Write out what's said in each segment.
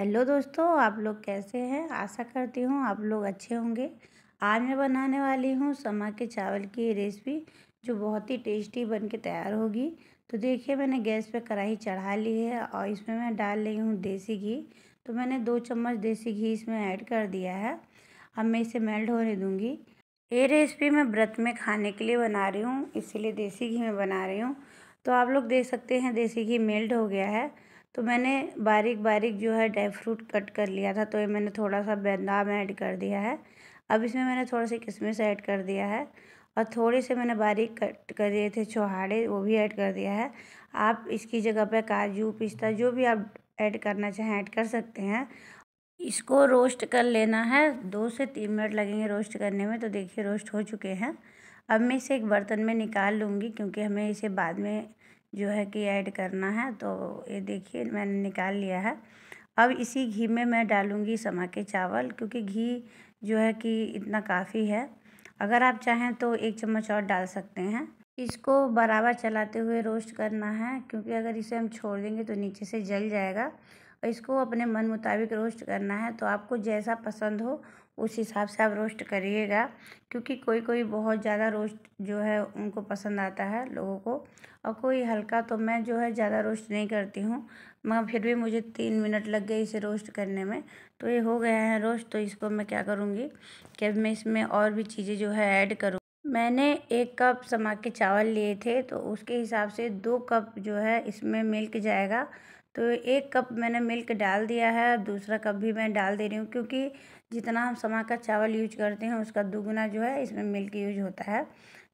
hello दोस्तों आप लोग कैसे हैं आशा करती हूँ आप लोग अच्छे होंगे आज मैं बनाने वाली हूँ समा के चावल की रेसिपी जो बहुत ही टेस्टी बन के तैयार होगी तो देखिए मैंने गैस पे कढ़ाई चढ़ा ली है और इसमें मैं डाल रही हूँ देसी घी तो मैंने दो चम्मच देसी घी इसमें ऐड कर दिया है अब मैं इसे मेल्ट होने दूँगी ये रेसिपी मैं व्रत में खाने के लिए बना रही हूँ इसीलिए देसी घी में बना रही हूँ तो आप लोग देख सकते हैं देसी घी मेल्ट हो गया है तो मैंने बारीक बारीक जो है ड्राई फ्रूट कट कर लिया था तो ये मैंने थोड़ा सा बादाम ऐड कर दिया है अब इसमें मैंने थोड़ा सी किशमिश ऐड कर दिया है और थोड़े से मैंने बारीक कट कर दिए थे छोहाड़े वो भी ऐड कर दिया है आप इसकी जगह पे काजू पिस्ता जो भी आप ऐड करना चाहें ऐड कर सकते हैं इसको रोस्ट कर लेना है दो से तीन मिनट लगेंगे रोस्ट करने में तो देखिए रोस्ट हो चुके हैं अब मैं इसे एक बर्तन में निकाल लूँगी क्योंकि हमें इसे बाद में जो है कि ऐड करना है तो ये देखिए मैंने निकाल लिया है अब इसी घी में मैं डालूँगी समा के चावल क्योंकि घी जो है कि इतना काफ़ी है अगर आप चाहें तो एक चम्मच और डाल सकते हैं इसको बराबर चलाते हुए रोस्ट करना है क्योंकि अगर इसे हम छोड़ देंगे तो नीचे से जल जाएगा इसको अपने मन मुताबिक रोस्ट करना है तो आपको जैसा पसंद हो उस हिसाब से आप रोस्ट करिएगा क्योंकि कोई कोई बहुत ज़्यादा रोस्ट जो है उनको पसंद आता है लोगों को और कोई हल्का तो मैं जो है ज़्यादा रोस्ट नहीं करती हूँ मगर फिर भी मुझे तीन मिनट लग गए इसे रोस्ट करने में तो ये हो गया है रोस्ट तो इसको मैं क्या करूँगी कि अब मैं इसमें और भी चीज़ें जो है ऐड करूँ मैंने एक कप समा के चावल लिए थे तो उसके हिसाब से दो कप जो है इसमें मिल्क जाएगा तो एक कप मैंने मिल्क डाल दिया है दूसरा कप भी मैं डाल दे रही हूँ क्योंकि जितना हम समा का चावल यूज करते हैं उसका दुगुना जो है इसमें मिल्क यूज होता है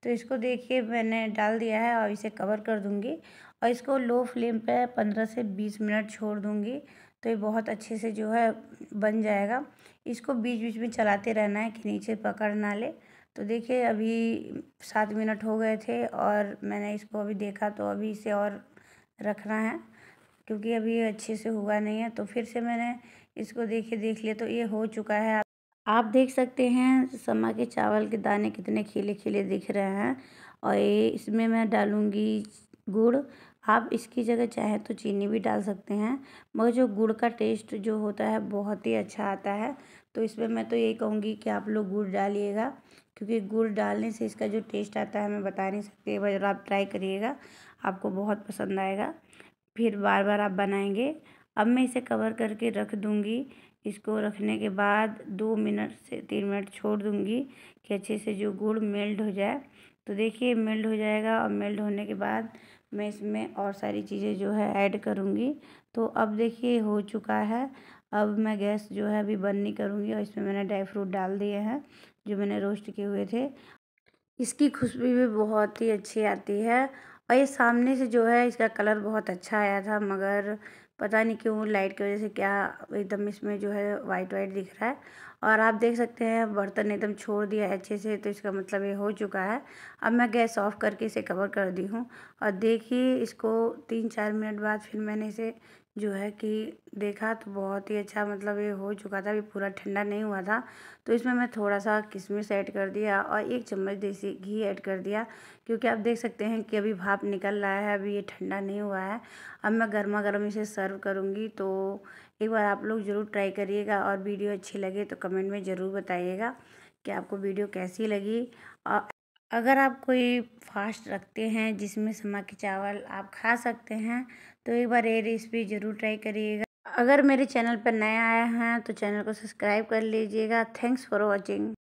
तो इसको देखिए मैंने डाल दिया है और इसे कवर कर दूँगी और इसको लो फ्लेम पे पंद्रह से बीस मिनट छोड़ दूँगी तो ये बहुत अच्छे से जो है बन जाएगा इसको बीच बीच में चलाते रहना है कि नीचे पकड़ ना ले तो देखिए अभी सात मिनट हो गए थे और मैंने इसको अभी देखा तो अभी इसे और रखना है क्योंकि अभी ये अच्छे से हुआ नहीं है तो फिर से मैंने इसको देखे देख लिया तो ये हो चुका है आप देख सकते हैं समा के चावल के दाने कितने खिले खिले दिख रहे हैं और ये इसमें मैं डालूँगी गुड़ आप इसकी जगह चाहें तो चीनी भी डाल सकते हैं मगर जो गुड़ का टेस्ट जो होता है बहुत ही अच्छा आता है तो इसमें मैं तो यही कहूँगी कि आप लोग गुड़ डालिएगा क्योंकि गुड़ डालने से इसका जो टेस्ट आता है मैं बता नहीं सकती बस आप ट्राई करिएगा आपको बहुत पसंद आएगा फिर बार बार आप बनाएंगे अब मैं इसे कवर करके रख दूँगी इसको रखने के बाद दो मिनट से तीन मिनट छोड़ दूँगी कि अच्छे से जो गुड़ मेल्ट हो जाए तो देखिए मेल्ट हो जाएगा और मेल्ट होने के बाद मैं इसमें और सारी चीज़ें जो है ऐड करूँगी तो अब देखिए हो चुका है अब मैं गैस जो है अभी बंद नहीं करूँगी और इसमें मैंने ड्राई फ्रूट डाल दिए हैं जो मैंने रोस्ट किए हुए थे इसकी खुशबू भी बहुत ही अच्छी आती है और ये सामने से जो है इसका कलर बहुत अच्छा आया था मगर पता नहीं क्यों लाइट की वजह से क्या एकदम इसमें जो है वाइट वाइट दिख रहा है और आप देख सकते हैं बर्तन एकदम छोड़ दिया है अच्छे से तो इसका मतलब ये हो चुका है अब मैं गैस ऑफ करके इसे कवर कर दी हूँ और देखिए इसको तीन चार मिनट बाद फिर मैंने इसे जो है कि देखा तो बहुत ही अच्छा मतलब ये हो चुका था अभी पूरा ठंडा नहीं हुआ था तो इसमें मैं थोड़ा सा किशमिश ऐड कर दिया और एक चम्मच देसी घी ऐड कर दिया क्योंकि आप देख सकते हैं कि अभी भाप निकल रहा है अभी ये ठंडा नहीं हुआ है अब मैं गर्मा गर्म इसे सर्व करूँगी तो एक बार आप लोग ज़रूर ट्राई करिएगा और वीडियो अच्छी लगे तो कमेंट में ज़रूर बताइएगा कि आपको वीडियो कैसी लगी और अगर आप कोई फास्ट रखते हैं जिसमें समा के चावल आप खा सकते हैं तो एक बार ये रेसिपी ज़रूर ट्राई करिएगा अगर मेरे चैनल पर नया आया है तो चैनल को सब्सक्राइब कर लीजिएगा थैंक्स फॉर वॉचिंग